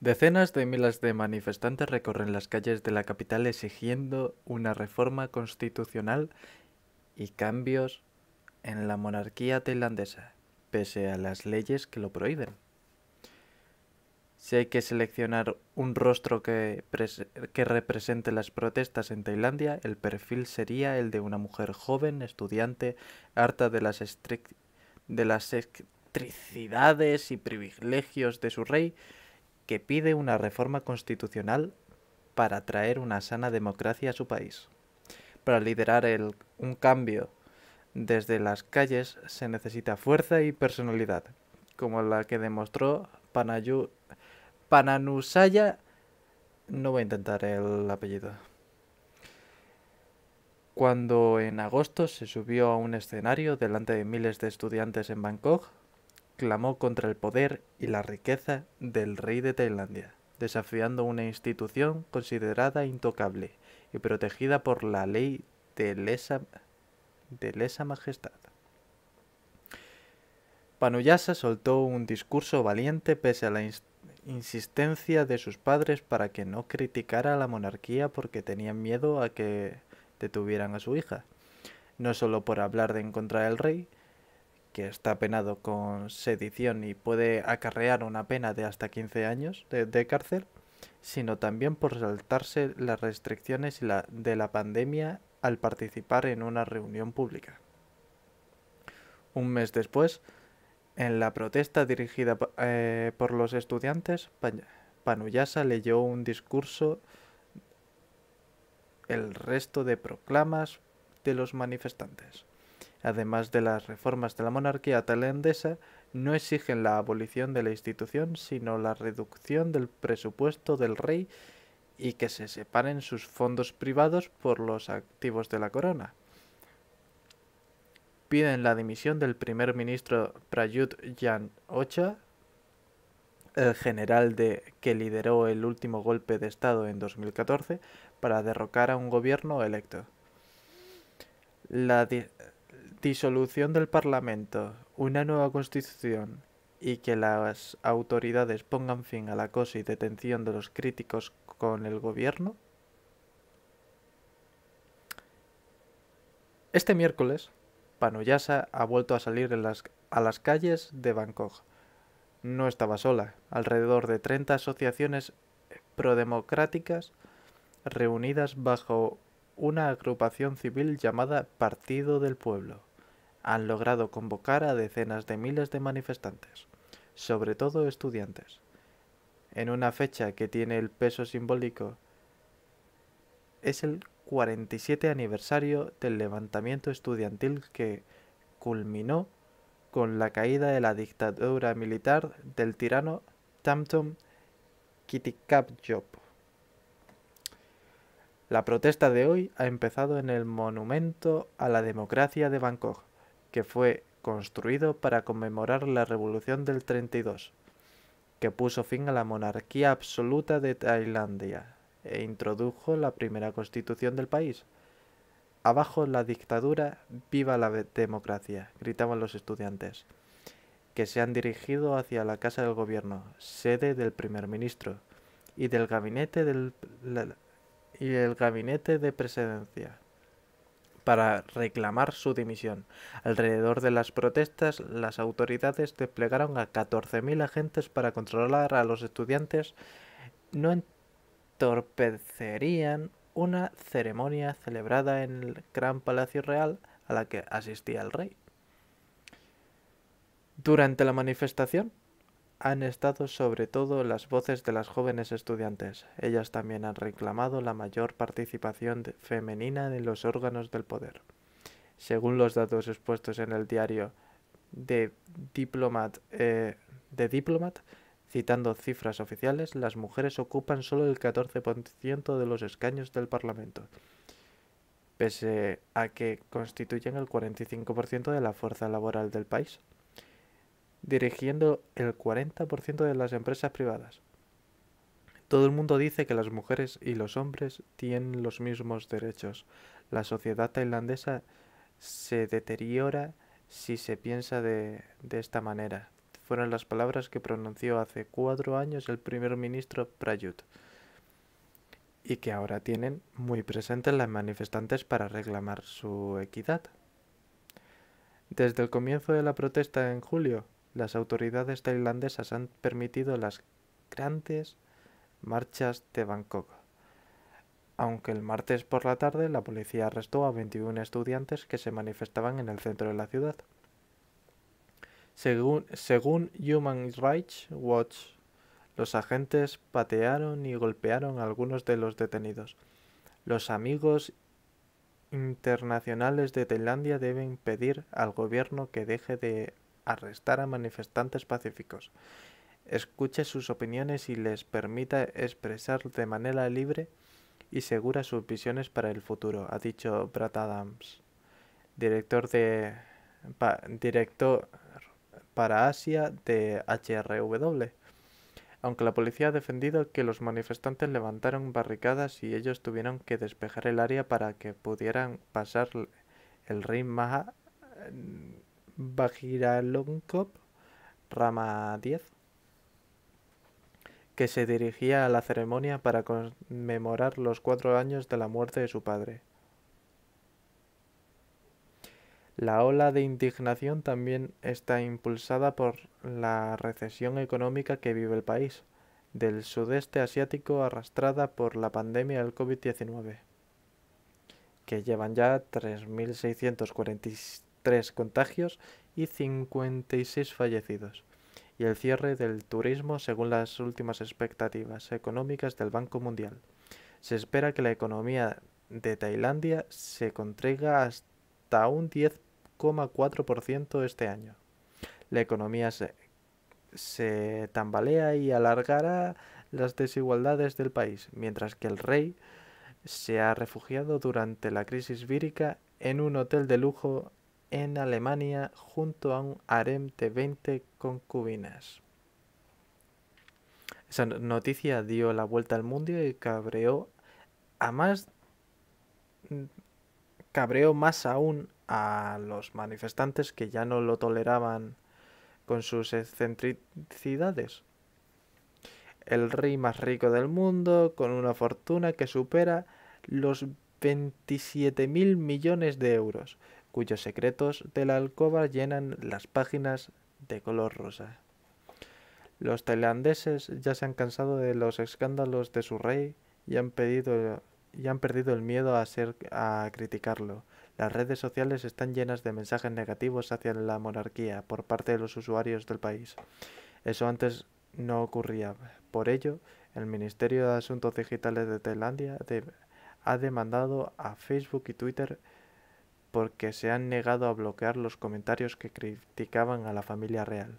Decenas de miles de manifestantes recorren las calles de la capital exigiendo una reforma constitucional y cambios en la monarquía tailandesa, pese a las leyes que lo prohíben. Si hay que seleccionar un rostro que, represente las protestas en Tailandia, el perfil sería el de una mujer joven, estudiante, harta de las, de las y privilegios de su rey, que pide una reforma constitucional para traer una sana democracia a su país. Para liderar un cambio desde las calles se necesita fuerza y personalidad, como la que demostró Panayu, Pananusaya. No voy a intentar el apellido. Cuando en agosto se subió a un escenario delante de miles de estudiantes en Bangkok clamó contra el poder y la riqueza del rey de Tailandia, desafiando una institución considerada intocable y protegida por la ley de lesa, de lesa majestad. Panuyasa soltó un discurso valiente pese a la insistencia de sus padres para que no criticara a la monarquía porque tenían miedo a que detuvieran a su hija, no solo por hablar de encontrar del rey, está penado con sedición y puede acarrear una pena de hasta 15 años de, cárcel, sino también por saltarse las restricciones de la pandemia al participar en una reunión pública. Un mes después, en la protesta dirigida eh, por los estudiantes, Panuyasa leyó un discurso, el resto de proclamas de los manifestantes además de las reformas de la monarquía tailandesa, no exigen la abolición de la institución, sino la reducción del presupuesto del rey y que se separen sus fondos privados por los activos de la corona. Piden la dimisión del primer ministro Prayut Jan Ocha, el general de, que lideró el último golpe de Estado en 2014 para derrocar a un gobierno electo. La, Disolución del Parlamento, una nueva constitución y que las autoridades pongan fin a la acoso y detención de los críticos con el gobierno. Este miércoles, Panuyasa ha vuelto a salir a las calles de Bangkok. No estaba sola. Alrededor de 30 asociaciones prodemocráticas reunidas bajo una agrupación civil llamada Partido del Pueblo han logrado convocar a decenas de miles de manifestantes, sobre todo estudiantes, en una fecha que tiene el peso simbólico. Es el 47 aniversario del levantamiento estudiantil que culminó con la caída de la dictadura militar del tirano Tamtom Kitikabjob. La protesta de hoy ha empezado en el Monumento a la Democracia de Bangkok, que fue construido para conmemorar la Revolución del 32, que puso fin a la monarquía absoluta de Tailandia e introdujo la primera constitución del país. Abajo la dictadura, viva la democracia, gritaban los estudiantes, que se han dirigido hacia la casa del gobierno, sede del primer ministro, y del gabinete y el gabinete de presidencia para reclamar su dimisión. Alrededor de las protestas, las autoridades desplegaron a 14.000 agentes para controlar a los estudiantes. No entorpecerían una ceremonia celebrada en el Gran Palacio Real a la que asistía el rey. Durante la manifestación, han estado sobre todo las voces de las jóvenes estudiantes. Ellas también han reclamado la mayor participación femenina en los órganos del poder. Según los datos expuestos en el diario The Diplomat, eh, Diplomat citando cifras oficiales, las mujeres ocupan solo el 14% de los escaños del Parlamento, pese a que constituyen el 45% de la fuerza laboral del país dirigiendo el 40% de las empresas privadas. Todo el mundo dice que las mujeres y los hombres tienen los mismos derechos. La sociedad tailandesa se deteriora si se piensa de, esta manera. Fueron las palabras que pronunció hace cuatro años el primer ministro Prayut y que ahora tienen muy presentes las manifestantes para reclamar su equidad. Desde el comienzo de la protesta en julio, las autoridades tailandesas han permitido las grandes marchas de Bangkok. Aunque el martes por la tarde la policía arrestó a 21 estudiantes que se manifestaban en el centro de la ciudad. Según, según Human Rights Watch, los agentes patearon y golpearon a algunos de los detenidos. Los amigos internacionales de Tailandia deben pedir al gobierno que deje de arrestar a manifestantes pacíficos, escuche sus opiniones y les permita expresar de manera libre y segura sus visiones para el futuro, ha dicho Brad Adams, director, de, director para Asia de HRW. Aunque la policía ha defendido que los manifestantes levantaron barricadas y ellos tuvieron que despejar el área para que pudieran pasar el rey Maha Bajiralongkop, rama 10, que se dirigía a la ceremonia para conmemorar los cuatro años de la muerte de su padre. La ola de indignación también está impulsada por la recesión económica que vive el país, del sudeste asiático arrastrada por la pandemia del COVID-19, que llevan ya años tres contagios y 56 fallecidos. Y el cierre del turismo según las últimas expectativas económicas del Banco Mundial. Se espera que la economía de Tailandia se contraiga hasta un 10,4% este año. La economía se, se tambalea y alargará las desigualdades del país, mientras que el rey se ha refugiado durante la crisis vírica en un hotel de lujo en Alemania junto a un harem de 20 concubinas. Esa noticia dio la vuelta al mundo y cabreó a más cabreó más aún a los manifestantes que ya no lo toleraban con sus excentricidades. El rey más rico del mundo, con una fortuna que supera los mil millones de euros, cuyos secretos de la alcoba llenan las páginas de color rosa. Los tailandeses ya se han cansado de los escándalos de su rey y han, pedido, y han perdido el miedo a, ser, a criticarlo. Las redes sociales están llenas de mensajes negativos hacia la monarquía por parte de los usuarios del país. Eso antes no ocurría. Por ello, el Ministerio de Asuntos Digitales de Tailandia ha demandado a Facebook y Twitter porque se han negado a bloquear los comentarios que criticaban a la familia real.